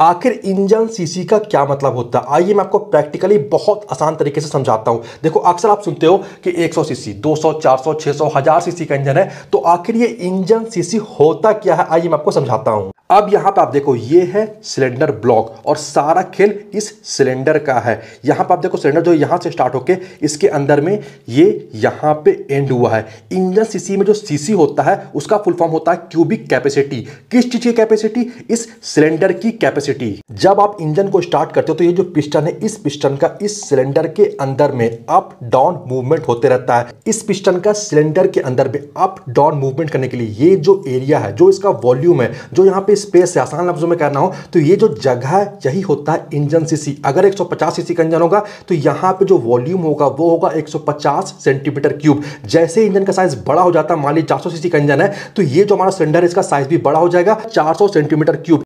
आखिर engine CC का क्या मतलब होता है आइए मैं आपको प्रैक्टिकली बहुत आसान तरीके से समझाता हूँ देखो अक्सर आप सुनते हो कि 100 सीसी 200 400 600 हजार सीसी का इंजन है तो आखिर ये इंजन सीसी होता क्या है आइए मैं आपको समझाता हूँ अब यहाँ पे आप देखो ये है सिलेंडर ब्लॉक और सारा खेल इस सिलेंडर का है यहाँ पे आप देखो सिलेंडर जो यहाँ से स्टार्ट होकर इसके अंदर में ये यहाँ पे एंड हुआ है इंजन सीसी में जो सीसी होता है उसका फुल फॉर्म होता है क्यूबिक कैपेसिटी किस चीज़ की कैपेसिटी इस सिलेंडर की कैपेसिटी जब आप इंजन को स्टार्ट करते हो तो ये जो पिस्टन है इस पिस्टन का इस सिलेंडर के अंदर में अप डाउन मूवमेंट होते रहता है इस पिस्टन का सिलेंडर के अंदर में अप डाउन मूवमेंट करने के लिए ये जो एरिया है जो इसका वॉल्यूम है जो यहाँ पे स्पेस है आसान लफ्जों में कहना हो तो ये जो जगह है यही होता है इंजन सीसी अगर 150 सीसी का इंजन होगा तो यहां पे जो वॉल्यूम होगा वो होगा 150 सेंटीमीटर क्यूब जैसे इंजन का साइज बड़ा हो जाता है मान ली चार सीसी का इंजन है तो ये जो हमारा सिलेंडर है इसका साइज भी बड़ा हो जाएगा चार सेंटीमीटर क्यूब